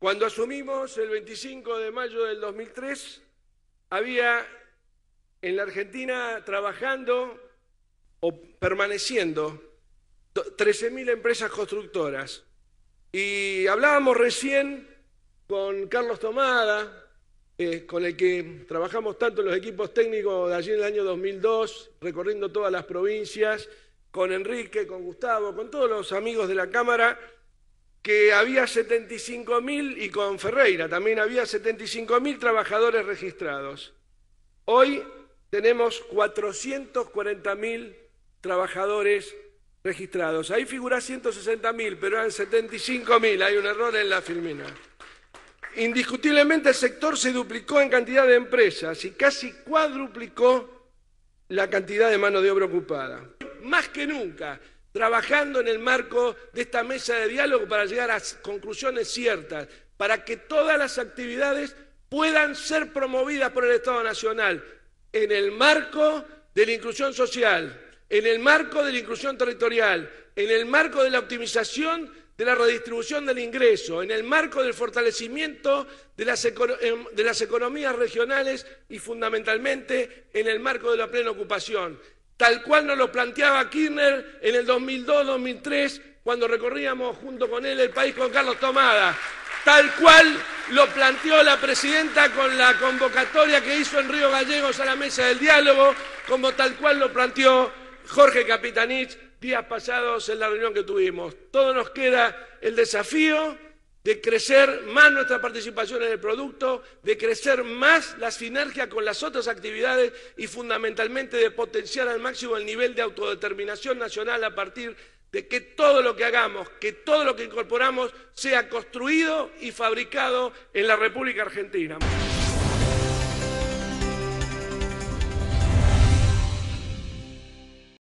Cuando asumimos el 25 de mayo del 2003, había en la Argentina trabajando o permaneciendo 13.000 empresas constructoras. Y hablábamos recién con Carlos Tomada, eh, con el que trabajamos tanto los equipos técnicos de allí en el año 2002, recorriendo todas las provincias, con Enrique, con Gustavo, con todos los amigos de la Cámara, que había 75.000 y con Ferreira también había 75.000 trabajadores registrados. Hoy tenemos 440.000 trabajadores registrados. Ahí figura 160.000, pero eran 75.000. Hay un error en la filmina. Indiscutiblemente el sector se duplicó en cantidad de empresas y casi cuadruplicó la cantidad de mano de obra ocupada. Más que nunca, trabajando en el marco de esta mesa de diálogo para llegar a conclusiones ciertas, para que todas las actividades puedan ser promovidas por el Estado Nacional en el marco de la inclusión social, en el marco de la inclusión territorial, en el marco de la optimización de la redistribución del ingreso, en el marco del fortalecimiento de las, em, economías regionales y fundamentalmente en el marco de la plena ocupación tal cual nos lo planteaba Kirchner en el 2002-2003, cuando recorríamos junto con él el país con Carlos Tomada, tal cual lo planteó la presidenta con la convocatoria que hizo en Río Gallegos a la mesa del diálogo, como tal cual lo planteó Jorge Capitanich días pasados en la reunión que tuvimos. Todo nos queda el desafío de crecer más nuestra participación en el producto, de crecer más la sinergia con las otras actividades y fundamentalmente de potenciar al máximo el nivel de autodeterminación nacional a partir de que todo lo que hagamos, que todo lo que incorporamos sea construido y fabricado en la República Argentina.